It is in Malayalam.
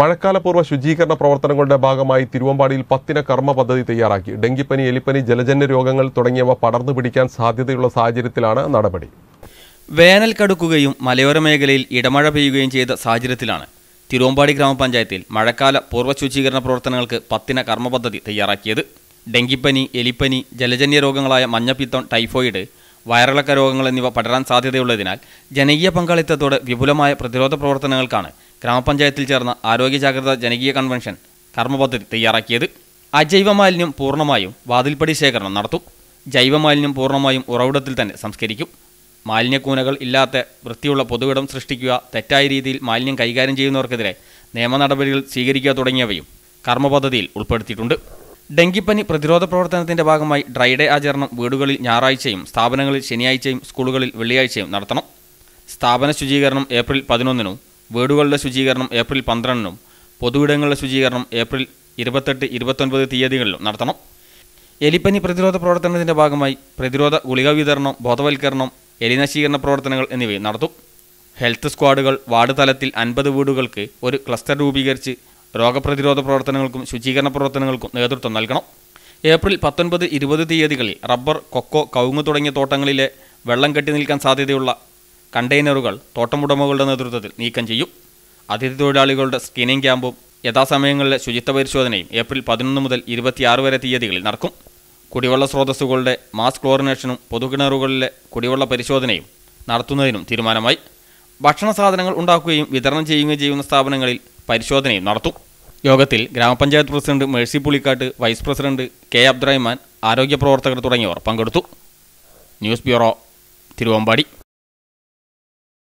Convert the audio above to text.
മഴക്കാലപൂർവ്വ ശുചീകരണ പ്രവർത്തനങ്ങളുടെ ഭാഗമായി തിരുവമ്പാടിയിൽ പത്തിന കർമ്മ പദ്ധതി തയ്യാറാക്കി ഡെങ്കിപ്പനി എലിപ്പനി ജലജന്യ രോഗങ്ങൾ തുടങ്ങിയവ പടർന്നു പിടിക്കാൻ സാധ്യതയുള്ള സാഹചര്യത്തിലാണ് നടപടി വേനൽ കടുക്കുകയും മലയോര മേഖലയിൽ ഇടമഴ പെയ്യുകയും ചെയ്ത സാഹചര്യത്തിലാണ് തിരുവമ്പാടി ഗ്രാമപഞ്ചായത്തിൽ മഴക്കാല പൂർവ്വ ശുചീകരണ പ്രവർത്തനങ്ങൾക്ക് പത്തിന കർമ്മ പദ്ധതി തയ്യാറാക്കിയത് ഡെങ്കിപ്പനി എലിപ്പനി ജലജന്യ രോഗങ്ങളായ മഞ്ഞപ്പിത്തം ടൈഫോയിഡ് വയറിളക്ക രോഗങ്ങൾ എന്നിവ പടരാൻ സാധ്യതയുള്ളതിനാൽ ജനകീയ പങ്കാളിത്തത്തോടെ വിപുലമായ പ്രതിരോധ പ്രവർത്തനങ്ങൾക്കാണ് ഗ്രാമപഞ്ചായത്തിൽ ചേർന്ന ആരോഗ്യ ജാഗ്രത ജനകീയ കൺവെൻഷൻ കർമ്മപദ്ധതി തയ്യാറാക്കിയത് അജൈവ മാലിന്യം പൂർണ്ണമായും വാതിൽപ്പടി ശേഖരണം നടത്തും ജൈവമാലിന്യം പൂർണ്ണമായും ഉറവിടത്തിൽ തന്നെ സംസ്കരിക്കും മാലിന്യക്കൂനകൾ ഇല്ലാത്ത വൃത്തിയുള്ള പൊതുവിടം സൃഷ്ടിക്കുക തെറ്റായ രീതിയിൽ മാലിന്യം കൈകാര്യം ചെയ്യുന്നവർക്കെതിരെ നിയമ നടപടികൾ സ്വീകരിക്കുക തുടങ്ങിയവയും കർമ്മപദ്ധതിയിൽ ഉൾപ്പെടുത്തിയിട്ടുണ്ട് ഡെങ്കിപ്പനി പ്രതിരോധ പ്രവർത്തനത്തിന്റെ ഭാഗമായി ഡ്രൈഡേ ആചരണം വീടുകളിൽ ഞായറാഴ്ചയും സ്ഥാപനങ്ങളിൽ ശനിയാഴ്ചയും സ്കൂളുകളിൽ വെള്ളിയാഴ്ചയും നടത്തണം സ്ഥാപന ശുചീകരണം ഏപ്രിൽ പതിനൊന്നിനും വീടുകളുടെ ശുചീകരണം ഏപ്രിൽ പന്ത്രണ്ടിനും പൊതുവിടങ്ങളുടെ ശുചീകരണം ഏപ്രിൽ ഇരുപത്തെട്ട് ഇരുപത്തൊൻപത് തീയതികളിലും നടത്തണം എലിപ്പനി പ്രതിരോധ പ്രവർത്തനത്തിൻ്റെ ഭാഗമായി പ്രതിരോധ ഗുളിക വിതരണം ബോധവൽക്കരണം എലിനശീകരണ പ്രവർത്തനങ്ങൾ എന്നിവയും നടത്തും ഹെൽത്ത് സ്ക്വാഡുകൾ വാർഡ് തലത്തിൽ അൻപത് വീടുകൾക്ക് ഒരു ക്ലസ്റ്റർ രൂപീകരിച്ച് രോഗപ്രതിരോധ പ്രവർത്തനങ്ങൾക്കും ശുചീകരണ പ്രവർത്തനങ്ങൾക്കും നേതൃത്വം നൽകണം ഏപ്രിൽ പത്തൊൻപത് ഇരുപത് തീയതികളിൽ റബ്ബർ കൊക്കോ കവുങ്ങ് തുടങ്ങിയ തോട്ടങ്ങളിലെ വെള്ളം കെട്ടി നിൽക്കാൻ സാധ്യതയുള്ള കണ്ടെയ്നറുകൾ തോട്ടമുടമകളുടെ നേതൃത്വത്തിൽ നീക്കം ചെയ്യും അതിഥി തൊഴിലാളികളുടെ സ്ക്രീനിംഗ് ക്യാമ്പും യഥാസമയങ്ങളിലെ ശുചിത്വ പരിശോധനയും ഏപ്രിൽ പതിനൊന്ന് മുതൽ ഇരുപത്തിയാറ് വരെ തീയതികളിൽ നടക്കും കുടിവെള്ള സ്രോതസ്സുകളുടെ മാസ് ക്ലോറിനേഷനും പൊതുകിണറുകളിലെ കുടിവെള്ള പരിശോധനയും നടത്തുന്നതിനും തീരുമാനമായി ഭക്ഷണ സാധനങ്ങൾ ഉണ്ടാക്കുകയും വിതരണം ചെയ്യുകയും ചെയ്യുന്ന സ്ഥാപനങ്ങളിൽ പരിശോധനയും നടത്തും യോഗത്തിൽ ഗ്രാമപഞ്ചായത്ത് president Mercy Pulikkattu vice president K Abdurahiman ആരോഗ്യ പ്രവർത്തകർ തുടങ്ങിയവർ പങ്കെടുത്തു ന്യൂസ് ബ്യൂറോ തിരുവമ്പാടി